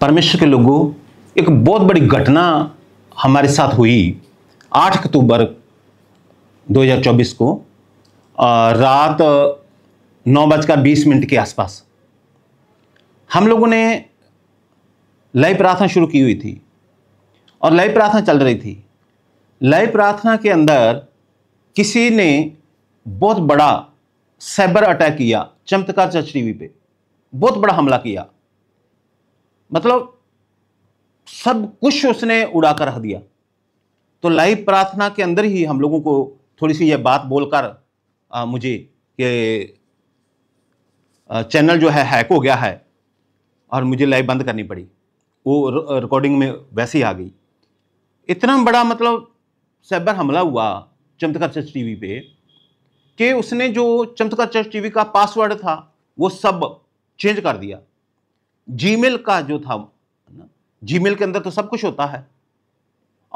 परमेश्वर के लोगों एक बहुत बड़ी घटना हमारे साथ हुई 8 अक्टूबर 2024 को रात नौ बजकर बीस मिनट के आसपास हम लोगों ने लाइव प्रार्थना शुरू की हुई थी और लाइव प्रार्थना चल रही थी लाइव प्रार्थना के अंदर किसी ने बहुत बड़ा साइबर अटैक किया चमत्कार चचरीवी पे बहुत बड़ा हमला किया मतलब सब कुछ उसने उड़ा कर रख दिया तो लाइव प्रार्थना के अंदर ही हम लोगों को थोड़ी सी यह बात बोलकर मुझे कि चैनल जो है हैक हो गया है और मुझे लाइव बंद करनी पड़ी वो रिकॉर्डिंग में वैसे ही आ गई इतना बड़ा मतलब साइबर हमला हुआ चमत्कार चर्च टीवी पे कि उसने जो चमत्कार चर्च टीवी का पासवर्ड था वो सब चेंज कर दिया जीमेल का जो था जीमेल के अंदर तो सब कुछ होता है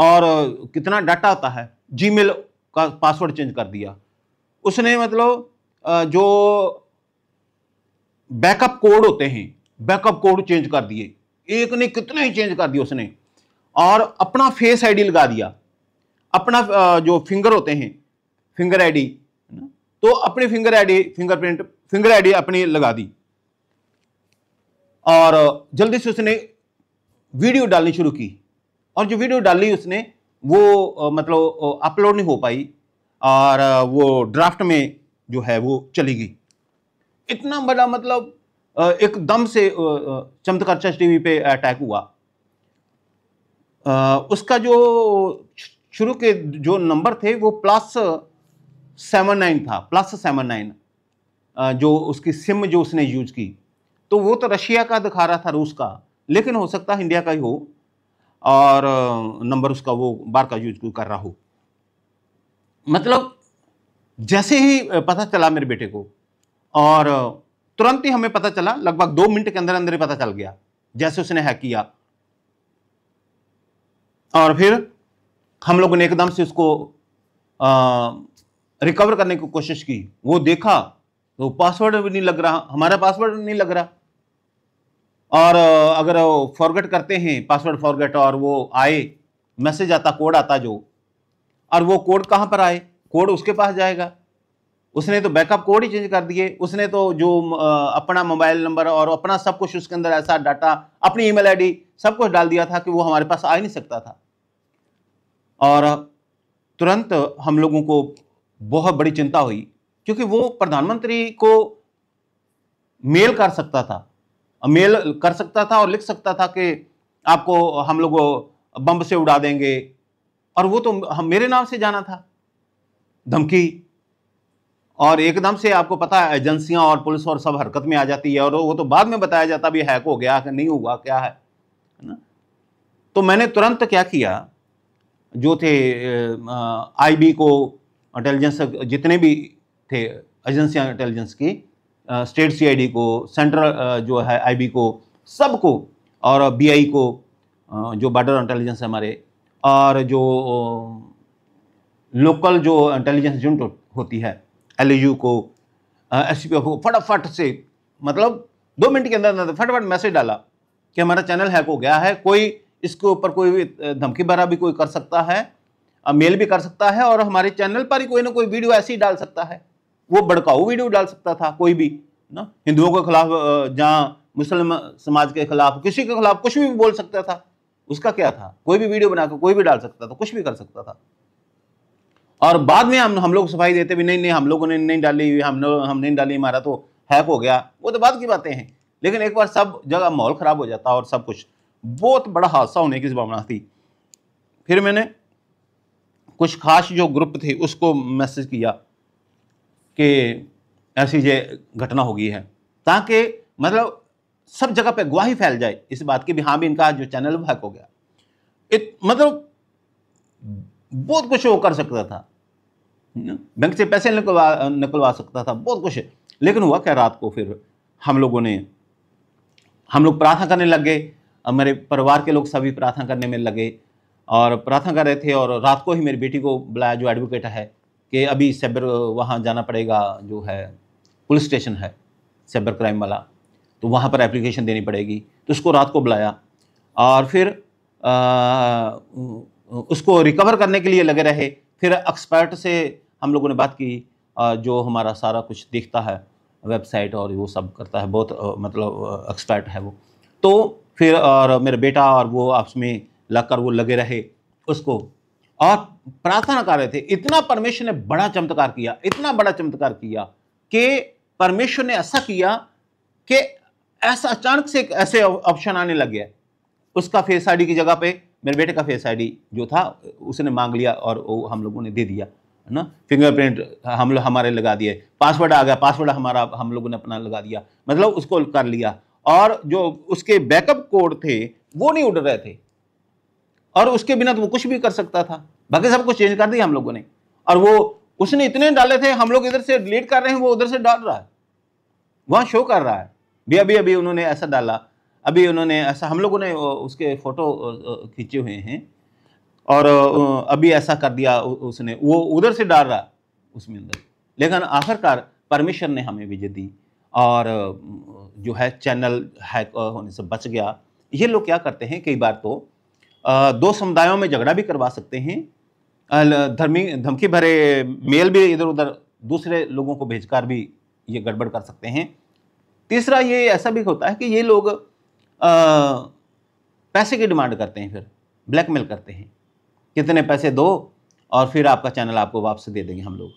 और कितना डाटा होता है जीमेल का पासवर्ड चेंज कर दिया उसने मतलब जो बैकअप कोड होते हैं बैकअप कोड चेंज कर दिए एक ने कितने ही चेंज कर दिए उसने और अपना फेस आईडी लगा दिया अपना जो फिंगर होते हैं फिंगर आईडी तो अपनी finger ID fingerprint finger ID अपनी लगा दी और जल्दी से उसने वीडियो डालनी शुरू की और जो वीडियो डाली उसने वो मतलब अपलोड नहीं हो पाई और वो ड्राफ्ट में जो है वो चली गई इतना बड़ा मतलब एकदम से चमत्कार चर्च टीवी पे अटैक हुआ उसका जो शुरू के जो नंबर थे वो प्लस सेवन नाइन था प्लस सेवन नाइन जो उसकी सिम जो उसने यूज की तो वो तो रशिया का दिखा रहा था रूस का लेकिन हो सकता है इंडिया का ही हो और नंबर उसका वो बार का यूज कर रहा हो मतलब जैसे ही पता चला मेरे बेटे को और तुरंत ही हमें पता चला लगभग दो मिनट के अंदर अंदर ही पता चल गया जैसे उसने हैक किया और फिर हम लोगों ने एकदम से उसको रिकवर करने की कोशिश की वो देखा तो पासवर्ड भी नहीं लग रहा हमारा पासवर्ड नहीं लग रहा और अगर फॉरगेट करते हैं पासवर्ड फॉरगेट और वो आए मैसेज आता कोड आता जो और वो कोड कहाँ पर आए कोड उसके पास जाएगा उसने तो बैकअप कोड ही चेंज कर दिए उसने तो जो अपना मोबाइल नंबर और अपना सब कुछ उसके अंदर ऐसा डाटा अपनी ईमेल आईडी सब कुछ डाल दिया था कि वो हमारे पास आ ही नहीं सकता था और तुरंत हम लोगों को बहुत बड़ी चिंता हुई क्योंकि वो प्रधानमंत्री को मेल कर सकता था मेल कर सकता था और लिख सकता था कि आपको हम लोग बम से उड़ा देंगे और वो तो हम मेरे नाम से जाना था धमकी और एकदम से आपको पता है एजेंसियां और पुलिस और सब हरकत में आ जाती है और वो तो बाद में बताया जाता भी हैक हो गया कि नहीं हुआ क्या है ना तो मैंने तुरंत क्या किया जो थे आईबी को इंटेलिजेंस जितने भी थे एजेंसियां इंटेलिजेंस की स्टेट सीआईडी को सेंट्रल जो है आईबी को सबको और बीआई को जो बॉर्डर इंटेलिजेंस है हमारे और जो लोकल जो इंटेलिजेंस यूनिट होती है एल को एस को फटाफट से मतलब दो मिनट के अंदर अंदर फटाफट मैसेज डाला कि हमारा चैनल हैक हो गया है कोई इसके ऊपर कोई धमकी भरा भी कोई कर सकता है मेल भी कर सकता है और हमारे चैनल पर ही कोई ना कोई वीडियो ऐसी डाल सकता है वो भड़काऊ वीडियो डाल सकता था कोई भी ना हिंदुओं के खिलाफ जहाँ मुस्लिम समाज के खिलाफ किसी के खिलाफ कुछ भी बोल सकता था उसका क्या था कोई भी वीडियो बनाकर कोई भी डाल सकता था कुछ भी कर सकता था और बाद में हम हम लोग सफाई देते भी नहीं नहीं हम लोगों ने नहीं डाली हुई हम हम नहीं डाली हमारा तो हैक हो गया वो तो बाद की बातें हैं लेकिन एक बार सब जगह माहौल ख़राब हो जाता और सब कुछ बहुत बड़ा हादसा होने की संभावना थी फिर मैंने कुछ खास जो ग्रुप थे उसको मैसेज किया कि ऐसी ये घटना हो गई है ताकि मतलब सब जगह पे गुवाही फैल जाए इस बात की भी हाँ भी इनका जो चैनल वो हैक हो गया इत, मतलब बहुत कुछ वो कर सकता था बैंक से पैसे निकलवा निकलवा सकता था बहुत कुछ लेकिन हुआ क्या रात को फिर हम लोगों ने हम लोग प्रार्थना करने लग गए मेरे परिवार के लोग सभी प्रार्थना करने में लगे और प्रार्थना कर रहे थे और रात को ही मेरी बेटी को बुलाया जो एडवोकेट है कि अभी साइबर वहाँ जाना पड़ेगा जो है पुलिस स्टेशन है साइबर क्राइम वाला तो वहाँ पर एप्लीकेशन देनी पड़ेगी तो उसको रात को बुलाया और फिर आ, उसको रिकवर करने के लिए लगे रहे फिर एक्सपर्ट से हम लोगों ने बात की जो हमारा सारा कुछ देखता है वेबसाइट और वो सब करता है बहुत मतलब एक्सपर्ट है वो तो फिर और मेरा बेटा और वो आपस में लगकर वो लगे रहे उसको और प्रार्थना कर रहे थे इतना परमेश्वर ने बड़ा चमत्कार किया इतना बड़ा चमत्कार किया कि परमेश्वर ने ऐसा किया कि ऐसा अचानक से ऐसे ऑप्शन आने लग गया उसका फेस आईडी की जगह पे मेरे बेटे का फेस आईडी जो था उसने मांग लिया और वो हम लोगों ने दे दिया है ना फिंगरप्रिंट हम लोग हमारे लगा दिए पासवर्ड आ गया पासवर्ड हमारा हम लोगों ने अपना लगा दिया मतलब उसको कर लिया और जो उसके बैकअप कोड थे वो नहीं उड़ रहे थे और उसके बिना तो वो कुछ भी कर सकता था बाकी सब कुछ चेंज कर दिया हम लोगों ने और वो उसने इतने डाले थे हम लोग इधर से डिलीट कर रहे हैं वो उधर से डाल रहा है वहाँ शो कर रहा है भी अभी अभी उन्होंने ऐसा डाला अभी उन्होंने ऐसा हम लोगों ने उसके फ़ोटो खींचे हुए हैं और अभी ऐसा कर दिया उसने वो उधर से डाल रहा उसमें अंदर लेकिन आखिरकार परमिशन ने हमें विजय दी और जो है चैनल हैक होने से बच गया ये लोग क्या करते हैं कई बार तो दो समुदायों में झगड़ा भी करवा सकते हैं धर्मी धमकी भरे मेल भी इधर उधर दूसरे लोगों को भेजकर भी ये गड़बड़ कर सकते हैं तीसरा ये ऐसा भी होता है कि ये लोग आ, पैसे की डिमांड करते हैं फिर ब्लैकमेल करते हैं कितने पैसे दो और फिर आपका चैनल आपको वापस दे देंगे हम लोग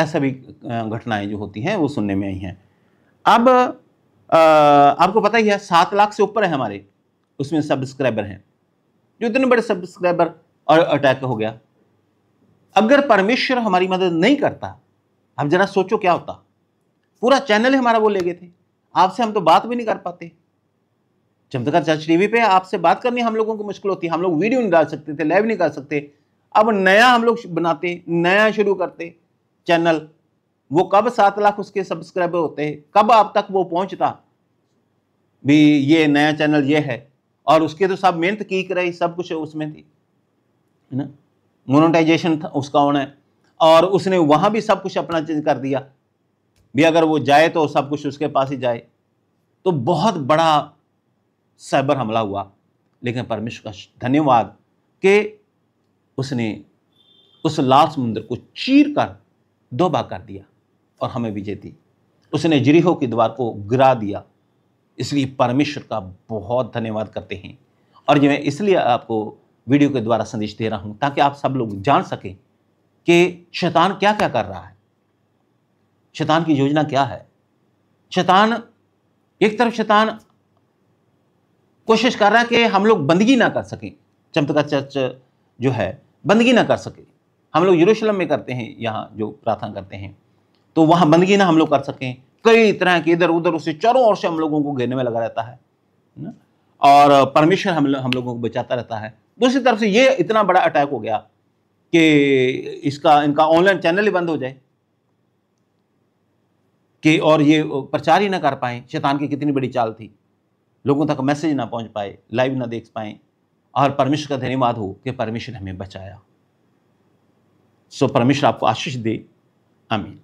ऐसा भी घटनाएं जो होती हैं वो सुनने में आई हैं अब आ, आपको पता ही है सात लाख से ऊपर है हमारे उसमें सब्सक्राइबर हैं जो इतने बड़े सब्सक्राइबर और अटैक हो गया अगर परमेश्वर हमारी मदद नहीं करता हम जरा सोचो क्या होता पूरा चैनल हमारा वो ले गए थे आपसे हम तो बात भी नहीं कर पाते चमत्कार चर्च टीवी पे आपसे बात करनी हम लोगों को मुश्किल होती हम लोग वीडियो नहीं डाल सकते थे लाइव नहीं कर सकते अब नया हम लोग बनाते नया शुरू करते चैनल वो कब सात लाख उसके सब्सक्राइबर होते कब आप तक वो पहुंचता भी ये नया चैनल ये है और उसके तो सब मेहनत की कराई सब कुछ उसमें थी है ना मोनोटाइजेशन था उसका होना है और उसने वहाँ भी सब कुछ अपना चेंज कर दिया भी अगर वो जाए तो सब कुछ उसके पास ही जाए तो बहुत बड़ा साइबर हमला हुआ लेकिन परमेश्वर का धन्यवाद कि उसने उस लाल समुद्र को चीर कर दो भाग कर दिया और हमें विजय दी उसने जिरीहो की द्वार को गिरा दिया इसलिए परमेश्वर का बहुत धन्यवाद करते हैं और ये मैं इसलिए आपको वीडियो के द्वारा संदेश दे रहा हूँ ताकि आप सब लोग जान सकें कि शैतान क्या क्या कर रहा है शैतान की योजना क्या है शैतान एक तरफ शैतान कोशिश कर रहा है कि हम लोग बंदगी ना कर सकें चमत्कार चर्च जो है बंदगी ना कर सके हम लोग यरूशलम में करते हैं यहाँ जो प्रार्थना करते हैं तो वहाँ बंदगी ना हम लोग कर सकें कई तरह के इधर उधर उसे चारों ओर से हम लोगों को घेरने में लगा रहता है और परमेश्वर हम हम लोगों को बचाता रहता है दूसरी तो तरफ से ये इतना बड़ा अटैक हो गया कि इसका इनका ऑनलाइन चैनल ही बंद हो जाए कि और ये प्रचार ही ना कर पाए शैतान की कितनी बड़ी चाल थी लोगों तक मैसेज ना पहुंच पाए लाइव ना देख पाए और परमेश्वर का धन्यवाद हो कि परमेश्वर हमें बचाया सो परमेश्वर आपको आशीष दे आमीन